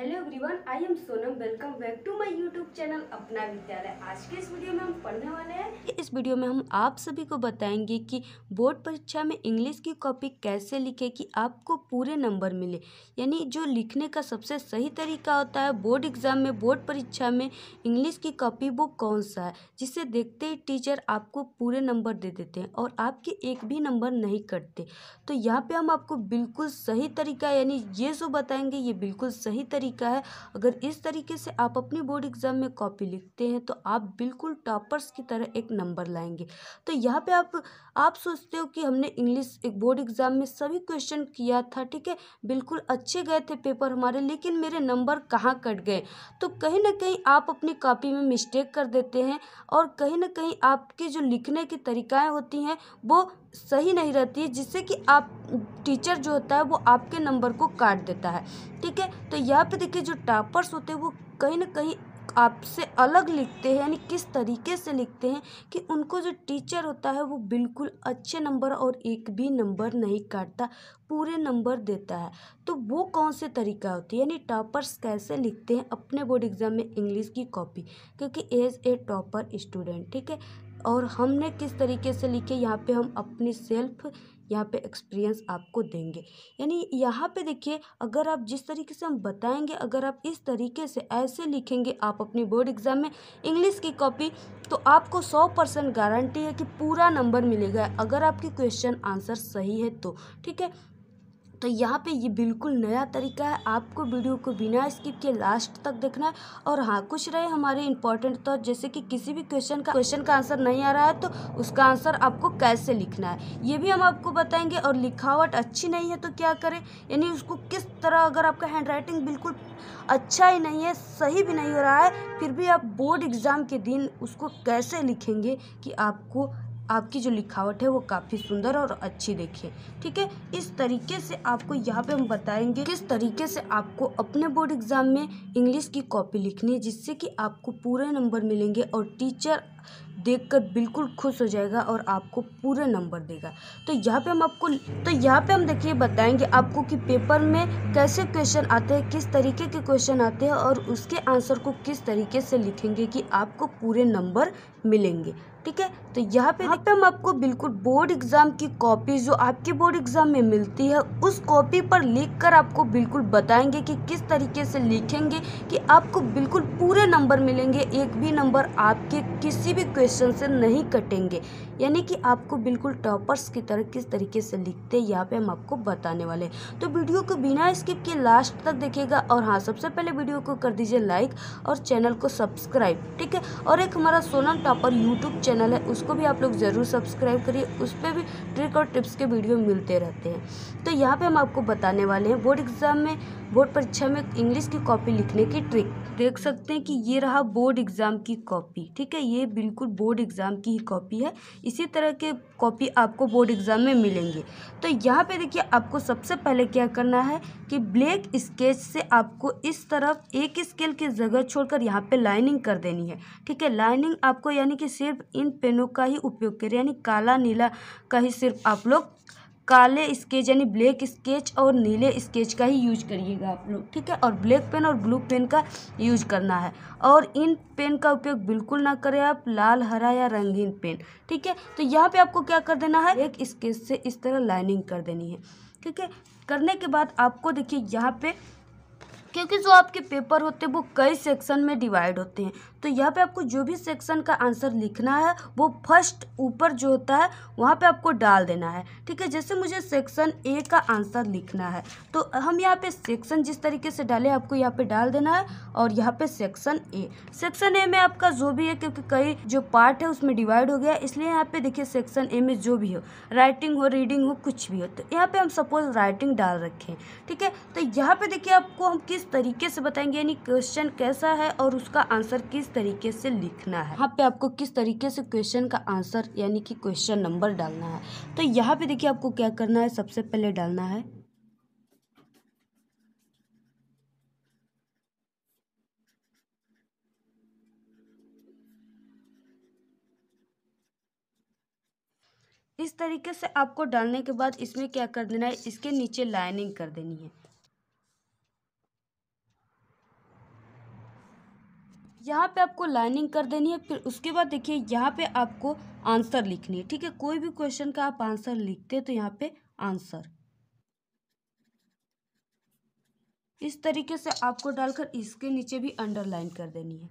Hello. Everyone I am Sonam welcome back to my YouTube channel Apna Vidyalaya आज के इस video में हम पढ़ने वाले हैं इस वीडियो में हम आप सभी को बताएंगे कि बोर्ड परीक्षा में इंग्लिश की कॉपी कैसे लिखे कि आपको पूरे नंबर मिले यानी जो लिखने का सबसे सही तरीका होता है बोर्ड एग्जाम में बोर्ड परीक्षा में इंग्लिश की कॉपी वो कौन सा है जिसे देखते ही टीचर आपको पूरे नंबर दे देते हैं और आपके एक भी नंबर नहीं कटते तो यहाँ पर हम आपको बिल्कुल सही तरीका यानी ये जो बताएंगे ये बिल्कुल सही तरीका है अगर इस तरीके से आप अपनी बोर्ड एग्ज़ाम में कॉपी लिखते हैं तो आप बिल्कुल टॉपर्स की तरह एक नंबर लाएंगे तो यहाँ पे आप आप सोचते हो कि हमने इंग्लिश एक बोर्ड एग्ज़ाम में सभी क्वेश्चन किया था ठीक है बिल्कुल अच्छे गए थे पेपर हमारे लेकिन मेरे नंबर कहाँ कट गए तो कहीं ना कहीं आप अपनी कॉपी में मिस्टेक कर देते हैं और कहीं ना कहीं आपके जो लिखने की तरीकाएँ होती हैं वो सही नहीं रहती है जिससे कि आप टीचर जो होता है वो आपके नंबर को काट देता है ठीक है तो यहाँ पे देखिए जो टापर्स होते हैं वो कहीं ना कहीं आपसे अलग लिखते हैं यानी किस तरीके से लिखते हैं कि उनको जो टीचर होता है वो बिल्कुल अच्छे नंबर और एक भी नंबर नहीं काटता पूरे नंबर देता है तो वो कौन से तरीका होती है यानी टॉपर्स कैसे लिखते हैं अपने बोर्ड एग्ज़ाम में इंग्लिश की कॉपी क्योंकि एज ए टॉपर स्टूडेंट ठीक है और हमने किस तरीके से लिखे यहाँ पे हम अपनी सेल्फ यहाँ पे एक्सपीरियंस आपको देंगे यानी यहाँ पे देखिए अगर आप जिस तरीके से हम बताएंगे अगर आप इस तरीके से ऐसे लिखेंगे आप अपनी बोर्ड एग्ज़ाम में इंग्लिश की कॉपी तो आपको सौ परसेंट गारंटी है कि पूरा नंबर मिलेगा अगर आपकी क्वेश्चन आंसर सही है तो ठीक है तो यहाँ पे ये बिल्कुल नया तरीका है आपको वीडियो को बिना स्किप किए लास्ट तक देखना है और हाँ कुछ रहे हमारे इंपॉर्टेंट तो जैसे कि किसी भी क्वेश्चन का क्वेश्चन का आंसर नहीं आ रहा है तो उसका आंसर आपको कैसे लिखना है ये भी हम आपको बताएंगे और लिखावट अच्छी नहीं है तो क्या करें यानी उसको किस तरह अगर आपका हैंड राइटिंग बिल्कुल अच्छा ही नहीं है सही भी नहीं हो रहा है फिर भी आप बोर्ड एग्ज़ाम के दिन उसको कैसे लिखेंगे कि आपको आपकी जो लिखावट है वो काफ़ी सुंदर और अच्छी देखे ठीक है इस तरीके से आपको यहाँ पे हम बताएंगे किस तरीके से आपको अपने बोर्ड एग्ज़ाम में इंग्लिश की कॉपी लिखनी है जिससे कि आपको पूरे नंबर मिलेंगे और टीचर देखकर बिल्कुल खुश हो जाएगा और आपको पूरे नंबर देगा तो यहाँ पे हम आपको तो यहाँ पे हम देखिए बताएंगे आपको कि पेपर में कैसे क्वेश्चन आते हैं किस तरीके के क्वेश्चन आते हैं और उसके आंसर को किस तरीके से लिखेंगे कि आपको पूरे नंबर मिलेंगे ठीक है तो यहाँ पे यहाँ पे हम आपको बिल्कुल बोर्ड एग्ज़ाम की कॉपी जो आपके बोर्ड एग्ज़ाम में मिलती है उस कॉपी पर लिख कर आपको बिल्कुल बताएंगे कि किस तरीके से लिखेंगे कि आपको बिल्कुल पूरे नंबर मिलेंगे एक भी नंबर आपके किसी भी क्वेश्चन क्वेश्चन से नहीं कटेंगे यानी कि आपको बिल्कुल टॉपर्स की तरह किस तरीके से लिखते हैं यहाँ पे हम आपको बताने वाले हैं तो वीडियो को बिना स्किप के लास्ट तक देखेगा और हाँ सबसे पहले वीडियो को कर दीजिए लाइक और चैनल को सब्सक्राइब ठीक है और एक हमारा सोनम टॉपर यूट्यूब चैनल है उसको भी आप लोग ज़रूर सब्सक्राइब करिए उस पर भी ट्रिक और टिप्स के वीडियो मिलते रहते हैं तो यहाँ पर हम आपको बताने वाले हैं बोर्ड एग्ज़ाम में बोर्ड परीक्षा में इंग्लिश की कॉपी लिखने की ट्रिक देख सकते हैं कि ये रहा बोर्ड एग्ज़ाम की कॉपी ठीक है ये बिल्कुल बोर्ड एग्ज़ाम की ही कॉपी है इसी तरह के कॉपी आपको बोर्ड एग्ज़ाम में मिलेंगे तो यहाँ पे देखिए आपको सबसे पहले क्या करना है कि ब्लैक स्केच से आपको इस तरफ एक स्केल की जगह छोड़कर यहाँ पे लाइनिंग कर देनी है ठीक है लाइनिंग आपको यानी कि सिर्फ इन पेनों का ही उपयोग करें यानी काला नीला का ही सिर्फ आप लोग काले स्केच यानी ब्लैक स्केच और नीले स्केच का ही यूज करिएगा आप लोग ठीक है और ब्लैक पेन और ब्लू पेन का यूज करना है और इन पेन का उपयोग बिल्कुल ना करें आप लाल हरा या रंगीन पेन ठीक है तो यहाँ पे आपको क्या कर देना है एक स्केच से इस तरह लाइनिंग कर देनी है ठीक है करने के बाद आपको देखिए यहाँ पे क्योंकि जो आपके पेपर होते हैं वो कई सेक्शन में डिवाइड होते हैं तो यहाँ पे आपको जो भी सेक्शन का आंसर लिखना है वो फर्स्ट ऊपर जो होता है वहाँ पे आपको डाल देना है ठीक है जैसे मुझे सेक्शन ए का आंसर लिखना है तो हम यहाँ पे सेक्शन जिस तरीके से डालें आपको यहाँ पे डाल देना है और यहाँ पे सेक्शन ए सेक्शन ए में आपका जो भी है क्योंकि कई जो पार्ट है उसमें डिवाइड हो गया इसलिए यहाँ पे देखिए सेक्शन ए में जो भी हो राइटिंग हो रीडिंग हो कुछ भी हो तो यहाँ पे हम सपोज राइटिंग डाल रखें ठीक है तो यहाँ पे देखिए आपको हम किस किस तरीके से बताएंगे यानी क्वेश्चन कैसा है और उसका आंसर किस तरीके से लिखना है यहाँ पे आपको किस तरीके से क्वेश्चन का आंसर यानी कि क्वेश्चन नंबर डालना है तो यहाँ पे देखिए आपको क्या करना है सबसे पहले डालना है इस तरीके से आपको डालने के बाद इसमें क्या कर देना है इसके नीचे लाइनिंग कर देनी है यहाँ पे आपको लाइनिंग कर देनी है फिर उसके बाद देखिए यहाँ पे आपको आंसर लिखनी है ठीक है कोई भी क्वेश्चन का आप आंसर लिखते हैं तो यहाँ पे आंसर इस तरीके से आपको डालकर इसके नीचे भी अंडरलाइन कर देनी है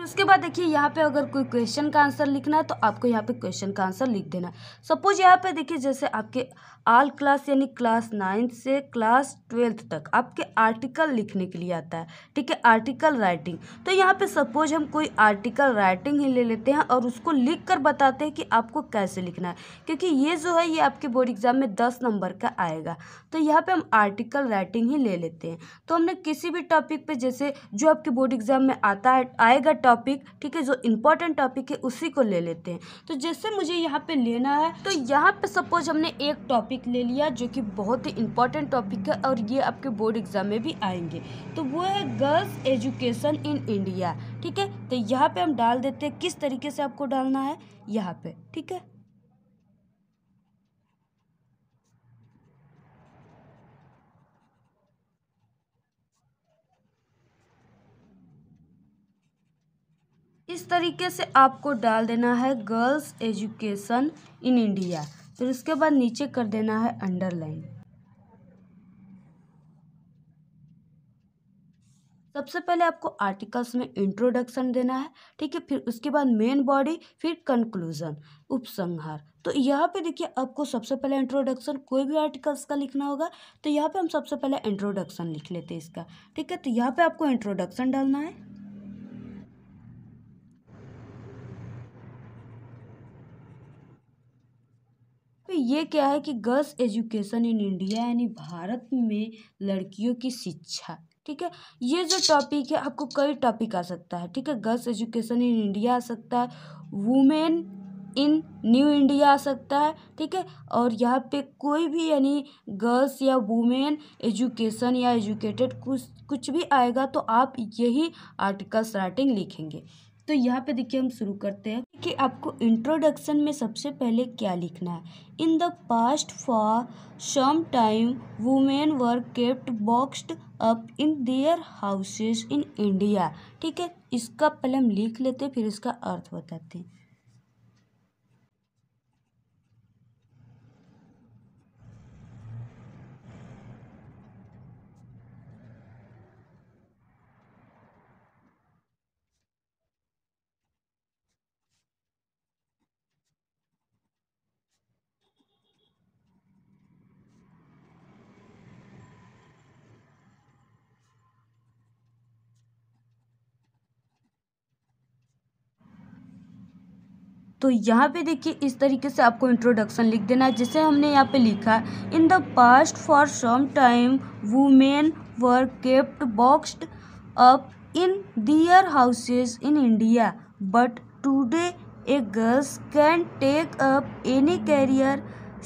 फिर उसके बाद देखिए यहाँ पे अगर कोई क्वेश्चन का आंसर लिखना है तो आपको यहाँ पे क्वेश्चन का आंसर लिख देना सपोज यहाँ पे देखिए जैसे आपके आल क्लास यानी क्लास नाइन्थ से क्लास ट्वेल्थ तक आपके आर्टिकल लिखने के लिए आता है ठीक है आर्टिकल राइटिंग तो यहाँ पे सपोज हम कोई आर्टिकल राइटिंग ही ले लेते हैं और उसको लिख कर बताते हैं कि आपको कैसे लिखना है क्योंकि ये जो है ये आपके बोर्ड एग्जाम में दस नंबर का आएगा तो यहाँ पर हम आर्टिकल राइटिंग ही ले लेते हैं तो हमने किसी भी टॉपिक पर जैसे जो आपके बोर्ड एग्जाम में आता है आएगा टॉपिक ठीक है जो इम्पोर्टेंट टॉपिक है उसी को ले लेते हैं तो जैसे मुझे यहाँ पे लेना है तो यहाँ पे सपोज हमने एक टॉपिक ले लिया जो कि बहुत ही इंपॉर्टेंट टॉपिक है और ये आपके बोर्ड एग्जाम में भी आएंगे तो वो है गर्ल्स एजुकेशन इन इंडिया ठीक है तो यहाँ पर हम डाल देते हैं किस तरीके से आपको डालना है यहाँ पे ठीक है इस तरीके से आपको डाल देना है गर्ल्स एजुकेशन इन इंडिया फिर उसके बाद नीचे कर देना है अंडरलाइन सबसे पहले आपको आर्टिकल्स में इंट्रोडक्शन देना है ठीक है फिर उसके बाद मेन बॉडी फिर कंक्लूजन उपसंहार तो यहाँ पे देखिए आपको सबसे पहले इंट्रोडक्शन कोई भी आर्टिकल्स का लिखना होगा तो यहाँ पे हम सबसे पहले इंट्रोडक्शन लिख लेते हैं इसका ठीक है तो यहाँ पे आपको इंट्रोडक्शन डालना है तो ये क्या है कि गर्ल्स एजुकेशन इन इंडिया यानी भारत में लड़कियों की शिक्षा ठीक है ये जो टॉपिक है आपको कई टॉपिक आ सकता है ठीक है गर्ल्स एजुकेशन इन इंडिया आ सकता है वुमेन इन न्यू इंडिया आ सकता है ठीक है और यहाँ पे कोई भी यानी गर्ल्स या वुमेन एजुकेशन या एजुकेटेड कुछ कुछ भी आएगा तो आप यही आर्टिकल्स राइटिंग लिखेंगे तो यहाँ पे देखिए हम शुरू करते हैं कि आपको इंट्रोडक्शन में सबसे पहले क्या लिखना है in the past for some time women were kept boxed up in their houses in India ठीक है इसका पहले हम लिख लेते हैं फिर इसका अर्थ बताते हैं तो यहाँ पे देखिए इस तरीके से आपको इंट्रोडक्शन लिख देना है जिसे हमने यहाँ पे लिखा है in the past for some time women were kept boxed up in their houses in India but today a girls can take up any career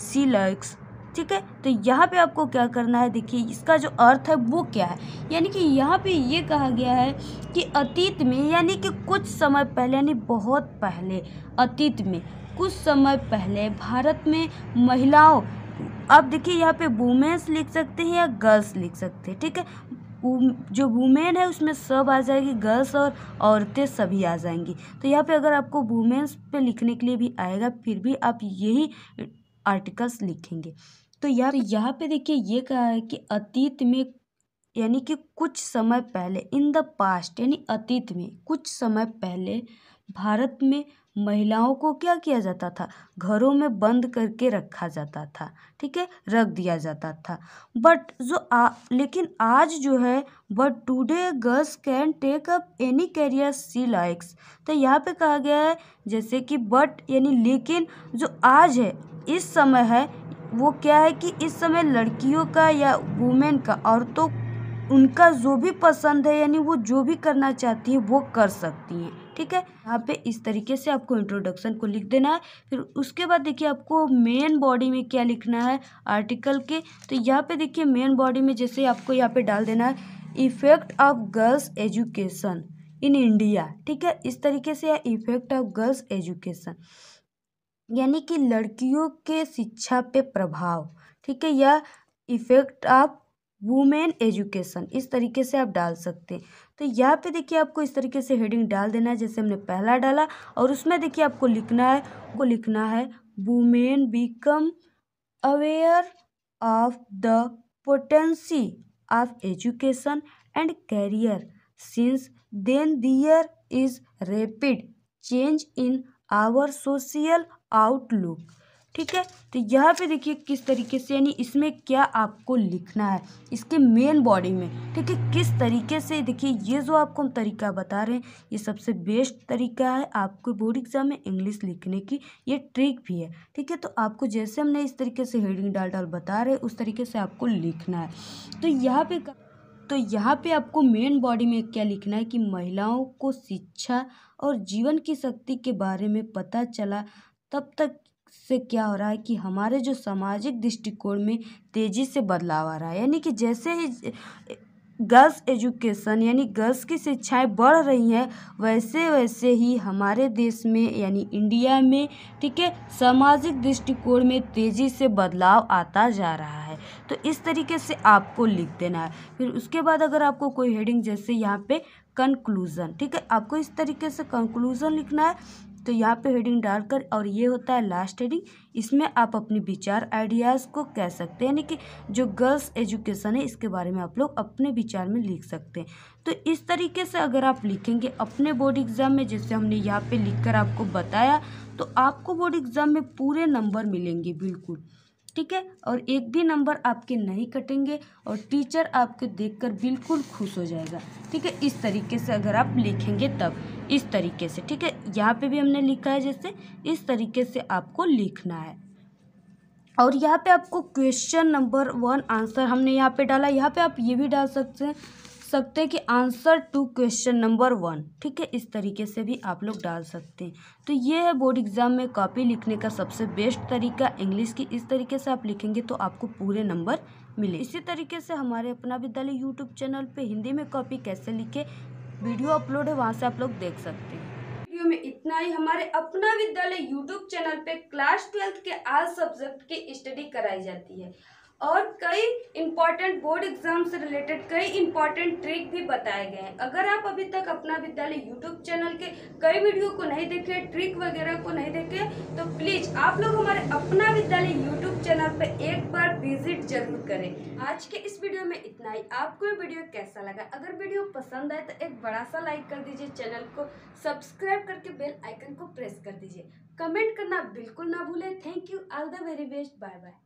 she likes ठीक है तो यहाँ पे आपको क्या करना है देखिए इसका जो अर्थ है वो क्या है यानी कि यहाँ पे ये कहा गया है कि अतीत में यानी कि कुछ समय पहले यानी बहुत पहले अतीत में कुछ समय पहले भारत में महिलाओं आप देखिए यहाँ पे वुमेंस लिख सकते हैं या गर्ल्स लिख सकते हैं ठीक है जो वुमेन है उसमें सब आ जाएगी गर्ल्स और औरतें सभी आ जाएंगी तो यहाँ पे अगर आपको वुमेंस पे लिखने के लिए भी आएगा फिर भी आप यही आर्टिकल्स लिखेंगे तो यहाँ यहाँ पे देखिए ये कहा है कि अतीत में यानी कि कुछ समय पहले इन द पास्ट यानी अतीत में कुछ समय पहले भारत में महिलाओं को क्या किया जाता था घरों में बंद करके रखा जाता था ठीक है रख दिया जाता था बट जो आ लेकिन आज जो है but today girls can take up any career she likes तो यहाँ पे कहा गया है जैसे कि बट यानी लेकिन जो आज है इस समय है वो क्या है कि इस समय लड़कियों का या वुमेन का औरतों उनका जो भी पसंद है यानी वो जो भी करना चाहती हैं वो कर सकती हैं ठीक है यहाँ पे इस तरीके से आपको इंट्रोडक्शन को लिख देना है फिर उसके बाद देखिए आपको मेन बॉडी में क्या लिखना है आर्टिकल के तो यहाँ पे देखिए मेन बॉडी में जैसे आपको यहाँ पे डाल देना है effect of girls education in India ठीक है इस तरीके से इफेक्ट ऑफ गर्ल्स एजुकेशन यानी कि लड़कियों के शिक्षा पे प्रभाव ठीक है या इफेक्ट ऑफ वुमेन एजुकेशन इस तरीके से आप डाल सकते हैं तो यहाँ पे देखिए आपको इस तरीके से हेडिंग डाल देना है जैसे हमने पहला डाला और उसमें देखिए आपको लिखना है आपको लिखना है women become aware of the potency of education and career since then there is rapid change in our social outlook ठीक है तो यहाँ पे देखिए किस तरीके से यानी इसमें क्या आपको लिखना है इसके मेन बॉडी में ठीक है किस तरीके से देखिए ये जो आपको हम तरीका बता रहे हैं ये सबसे बेस्ट तरीका है आपको बोर्ड एग्जाम में इंग्लिश लिखने की ये ट्रिक भी है ठीक है तो आपको जैसे हमने इस तरीके से हेडिंग डाल डाल बता रहे उस तरीके से आपको लिखना है तो यहाँ पे तो यहाँ पे आपको मेन बॉडी में क्या लिखना है कि महिलाओं को शिक्षा और जीवन की शक्ति के बारे में पता चला तब तक से क्या हो रहा है कि हमारे जो सामाजिक दृष्टिकोण में तेज़ी से बदलाव आ रहा है यानी कि जैसे ही गर्ल्स एजुकेशन यानी गर्ल्स की शिक्षाएं बढ़ रही हैं वैसे वैसे ही हमारे देश में यानी इंडिया में ठीक है सामाजिक दृष्टिकोण में तेज़ी से बदलाव आता जा रहा है तो इस तरीके से आपको लिख देना है फिर उसके बाद अगर आपको कोई हेडिंग जैसे यहाँ पे कंक्लूज़न ठीक है आपको इस तरीके से कंक्लूज़न लिखना है तो यहाँ पे हेडिंग डालकर और ये होता है लास्ट हेडिंग इसमें आप अपने विचार आइडियाज़ को कह सकते हैं यानी कि जो गर्ल्स एजुकेशन है इसके बारे में आप लोग अपने विचार में लिख सकते हैं तो इस तरीके से अगर आप लिखेंगे अपने बोर्ड एग्ज़ाम में जैसे हमने यहाँ पर लिख आपको बताया तो आपको बोर्ड एग्ज़ाम में पूरे नंबर मिलेंगे बिल्कुल ठीक है और एक भी नंबर आपके नहीं कटेंगे और टीचर आपके देखकर बिल्कुल खुश हो जाएगा ठीक है इस तरीके से अगर आप लिखेंगे तब इस तरीके से ठीक है यहाँ पे भी हमने लिखा है जैसे इस तरीके से आपको लिखना है और यहाँ पे आपको क्वेश्चन नंबर वन आंसर हमने यहाँ पे डाला यहाँ पे आप ये भी डाल सकते हैं सकते हैं कि answer to question number one ठीक है इस तरीके से भी आप लोग डाल सकते हैं तो ये है बोर्ड एग्ज़ाम में कॉपी लिखने का सबसे बेस्ट तरीका इंग्लिश की इस तरीके से आप लिखेंगे तो आपको पूरे नंबर मिले इसी तरीके से हमारे अपना विद्यालय यूट्यूब चैनल पे हिंदी में कॉपी कैसे लिखे वीडियो अपलोड है वहाँ से आप लोग देख सकते हैं वीडियो में इतना ही हमारे अपना विद्यालय यूट्यूब चैनल पे क्लास ट्वेल्थ के आल सब्जेक्ट की स्टडी कराई जाती है और कई इम्पॉर्टेंट बोर्ड एग्जाम से रिलेटेड कई इम्पॉर्टेंट ट्रिक भी बताए गए हैं अगर आप अभी तक अपना विद्यालय यूट्यूब चैनल के कई वीडियो को नहीं देखे ट्रिक वगैरह को नहीं देखे तो प्लीज़ आप लोग हमारे अपना विद्यालय यूट्यूब चैनल पर एक बार विजिट जरूर करें आज के इस वीडियो में इतना ही आपको वीडियो कैसा लगा अगर वीडियो पसंद आए तो एक बड़ा सा लाइक कर दीजिए चैनल को सब्सक्राइब करके बेल आइकन को प्रेस कर दीजिए कमेंट करना बिल्कुल ना भूलें thank you all the very best bye bye